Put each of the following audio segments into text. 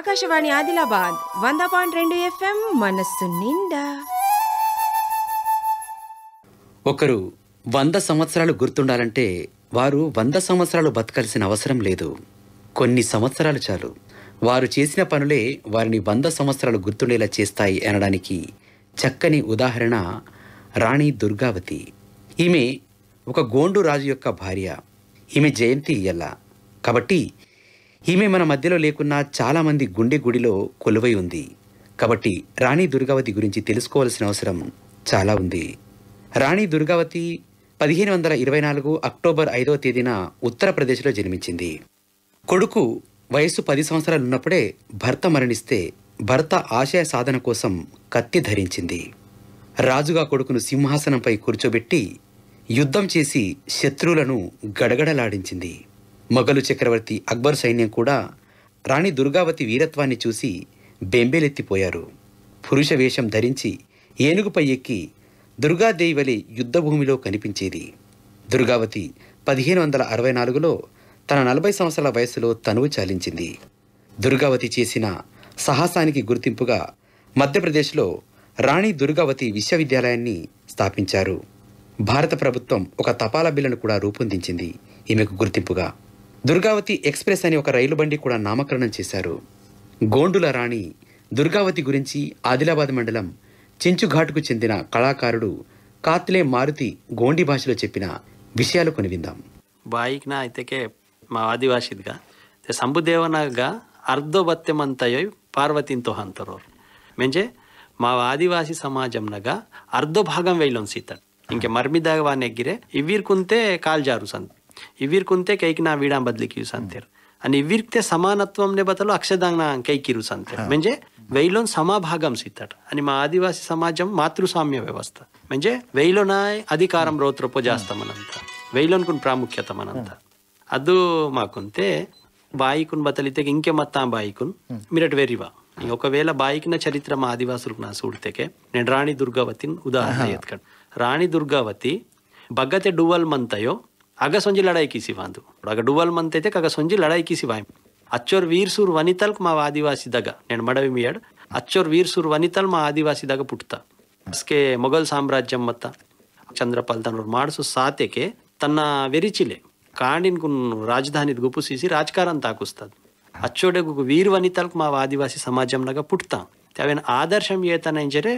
ఆకాశవాణి ఆదిలాబాద్ వంద పాయింట్ రెండు ఎఫ్ఎం మనస్సు నిండా ఒకరు వంద సంవత్సరాలు గుర్తుండాలంటే వారు వంద సంవత్సరాలు బతకాల్సిన అవసరం లేదు కొన్ని సంవత్సరాలు చాలు వారు చేసిన పనులే వారిని వంద సంవత్సరాలు గుర్తుండేలా చేస్తాయి అనడానికి చక్కని ఉదాహరణ రాణి దుర్గావతి ఈమె ఒక గోండు రాజు యొక్క భార్య ఈమె జయంతి ఎలా కాబట్టి ఈమె మన మధ్యలో లేకున్నా చాలామంది గుండె గుడిలో కొలువై ఉంది కాబట్టి రాణి దుర్గావతి గురించి తెలుసుకోవాల్సిన అవసరం చాలా ఉంది రాణి దుర్గావతి పదిహేను వందల ఇరవై నాలుగు అక్టోబర్ ఐదవ తేదీన ఉత్తరప్రదేశ్లో జన్మించింది కొడుకు వయసు పది సంవత్సరాలున్నప్పుడే భర్త మరణిస్తే భర్త ఆశయ సాధన కోసం కత్తి ధరించింది రాజుగా కొడుకును సింహాసనంపై కూర్చోబెట్టి యుద్ధం చేసి శత్రువులను గడగడలాడించింది మొఘలు చక్రవర్తి అక్బర్ సైన్యం కూడా రాణి దుర్గావతి వీరత్వాన్ని చూసి బెంబేలెత్తిపోయారు పురుష వేషం ధరించి ఏనుగుపై ఎక్కి దుర్గాదేవి వలె యుద్ధభూమిలో కనిపించేది దుర్గావతి పదిహేను వందల అరవై నాలుగులో తన నలభై సంవత్సరాల వయసులో తనువు చాలించింది దుర్గావతి చేసిన సాహసానికి గుర్తింపుగా మధ్యప్రదేశ్లో రాణి దుర్గావతి విశ్వవిద్యాలయాన్ని స్థాపించారు భారత ప్రభుత్వం ఒక తపాలా బిల్లును కూడా రూపొందించింది ఈమెకు గుర్తింపుగా దుర్గావతి ఎక్స్ప్రెస్ అనే ఒక రైలు బండి కూడా నామకరణం చేశారు గోండుల రాణి దుర్గావతి గురించి ఆదిలాబాద్ మండలం చించుఘాటుకు చెందిన కళాకారుడు కాత్లే మారుతి గోండి భాషలో చెప్పిన విషయాలు కొని విందాం బాయిక్న అయితేకే మా ఆదివాసిగా సంబుదేవనగా అర్ధోబత్యమంతయో పార్వతింతో హంతరోర్ మెంజే మా ఆదివాసి సమాజంనగా అర్ధో భాగం వేయలోన్ సీత ఇంకే మర్మిదాగా ఎగ్గిరే ఇవ్వీరుకుంతే కాల్జారు సంత ಇವ್ವಿರ್ಕುಂತೆ कैकना विडा बदली की सांतेर आणि इव्विरते समानत्वमने बदलो अक्षदांना कैकिरू సంతేరు మంచి वेलोन సమాభాగం సిద్ధట అని మా ఆదివాసీ సమాజం మాతృసామ్య వ్యవస్థ म्हणजे వెయిలోనాయ్ అధికారం రోత్రొప్ప జాస్త మనంత కొన్ని ప్రాముఖ్యత మనంత అదు మాకుంతే బాయికున్ బతలితే ఇంకే మత్తా బాయికున్ మిరట్ వెరివా ఒకవేళ బాయికిన చరిత్ర మా ఆదివాసులకు నా సూడితేకే నేను రాణి దుర్గావతిని ఉదాహరణ ఎత్తుకండి రాణి దుర్గావతి బగ్గతే డువల్ మంతయో ಅಗಸ ಸೊಂಜಿ લડાઈ ಕಿಸಿ ಅಗ ಅಗ ಮಂತ್ મંતે તે કાગા સોંજી લડાઈ કીસી ಅಚ್ಚೋರ್ ವೀರ್ಸೂರ್ ಮಾ ಮಾವ ದಾಗ ನೆನ್ ಮಡವಿ ಮಿಯಡ್ ಅಚ್ಚೋರ್ ವೀರ್ಸೂರ್ ವನಿತಲ್ ಮಾ ಆದಿವಾಸಿ ಆದಿವಾಸಿದಾಗ ಪುಟ್ತ ಅಸ್ಕೆ ಮೊಘಲ್ ಸಾಮ್ರಾಜ್ಯ ಮತ್ತ ಚಂದ್ರಪಾಲ್ ತನ್ನ ಮಾಡಿಸು ಸಾತೆಕೆ ತನ್ನ ವೆರಿಚಿಲೆ ಕಾಂಡಿನ್ ಕಾಂಡಿನ್ಗು ರಾಜಧಾನಿದ ಗುಪುಸಿಸಿ ರಾಜಕಾರಣ ಅಚ್ಚೋಡೆ ಅಚ್ಚೋಡೆಗು ವೀರ್ ವನಿತಲ್ಕ್ ಮಾವ ಆದಿವಾಸಿ ಸಮಾಜಂನಾಗ ಪುಟ್ತ ತವೆನ್ ಆದರ್ಶಂ ಏತನ ಎಂಜರೆ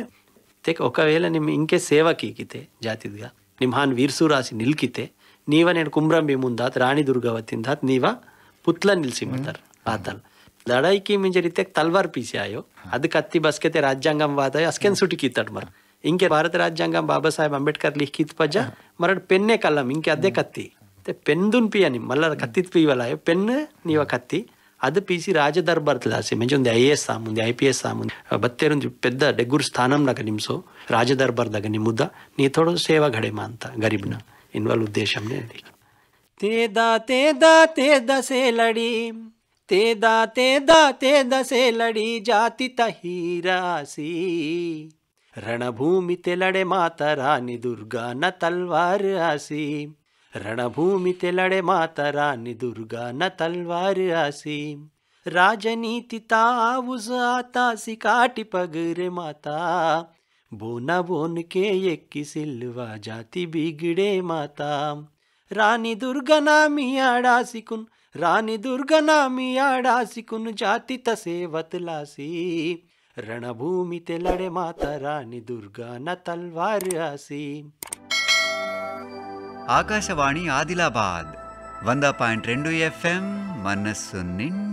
ತೇಕ ಒಕವೇಳ ನಿಮ್ ಇಂಕೆ ಸೇವಕೀಕಿತೆ ಜಾತಿದ್ಗ ನಿಮ್ಹಾನ್ ಹಾನ್ ವೀರ್ಸೂರಾಸಿ ನಿಲ್ಕಿತೆ ನೀವನೇನು ಕುಮ್ರಂಬಿ ಮುಂದಾತ್ ರಾಣಿ ದುರ್ಗಾವತಿಂದಾತ್ ನೀವ ಪುತ್ಲ ನಿಲ್ಸಿ ಮಾತಾರ ಆತಲ್ ಲಡಾಯಿಕಿ ಮಿಂಜೆ ರೀತಿಯಾಗ ತಲ್ವಾರ್ ಪೀಸಿ ಆಯೋ ಅದು ಕತ್ತಿ ಬಸ್ಕತೆ ರಾಜ್ಯಾಂಗಂ ವಾದಾಯ ಅಸ್ಕೆನ್ ಸುಟಿ ಕೀತಾಡ್ ಮರ ಇಂಕೆ ಭಾರತ ರಾಜ್ಯಾಂಗಂ ಬಾಬಾ ಸಾಹೇಬ್ ಅಂಬೇಡ್ಕರ್ ಲಿಖಿತ್ ಪಜ ಮರಡ್ ಪೆನ್ನೆ ಕಲ್ಲಂ ಇಂಕೆ ಅದೇ ಕತ್ತಿ ಮತ್ತೆ ಪೆನ್ದುನ್ ಪಿಯ ನಿಮ್ ಮಲ್ಲ ಕತ್ತಿತ್ ಪೀವಲ್ಲ ಪೆನ್ ನೀವ ಕತ್ತಿ ಅದು ಪೀಸಿ ರಾಜ ದರ್ಬಾರ್ ಲಾಸಿ ಮೆಂಜ ಒಂದು ಐ ಎಸ್ ಆ ಮುಂದೆ ಐ ಪಿ ಎಸ್ ಆ ಮುಂದೆ ಬತ್ತೇರೊಂದು ಪೆದ್ದ ಡೆಗ್ಗುರು ಸ್ಥಾನಂನಾಗ ನಿಮ್ಸೋ ರಾಜ ದರ್ಬಾರ್ದಾಗ ನಿಮ್ಮುದ್ದ ನೀ ಥೋಡೋ ಸೇವಾ ಘಡೆಮ ಅಂತ ಗರೀಬ್ನ इन वाला उद्देश्य हमने देखा तेदा तेदा तेदा से लड़ी तेदा तेदा तेदा से लड़ी जाति तहीरासी रणभूमि ते लड़े माता रानी दुर्गा न तलवार आसी रणभूमि ते लड़े माता रानी दुर्गा न तलवार राजनीति ताऊ आता सिकाटी पगरे माता బోనా బోన్కే ఎక్కి సిల్వా జాతి బిగిడే మాతా రాణి దుర్గనా మీ ఆడాసికున్ రాణి దుర్గనా మీ ఆడాసికున్ జాతి తసేవతలాసి రణభూమి తెలడే మాత రాణి దుర్గాన తల్వారాసి ఆకాశవాణి ఆదిలాబాద్ వంద పాయింట్ రెండు ఎఫ్ఎం మనస్సు నిండి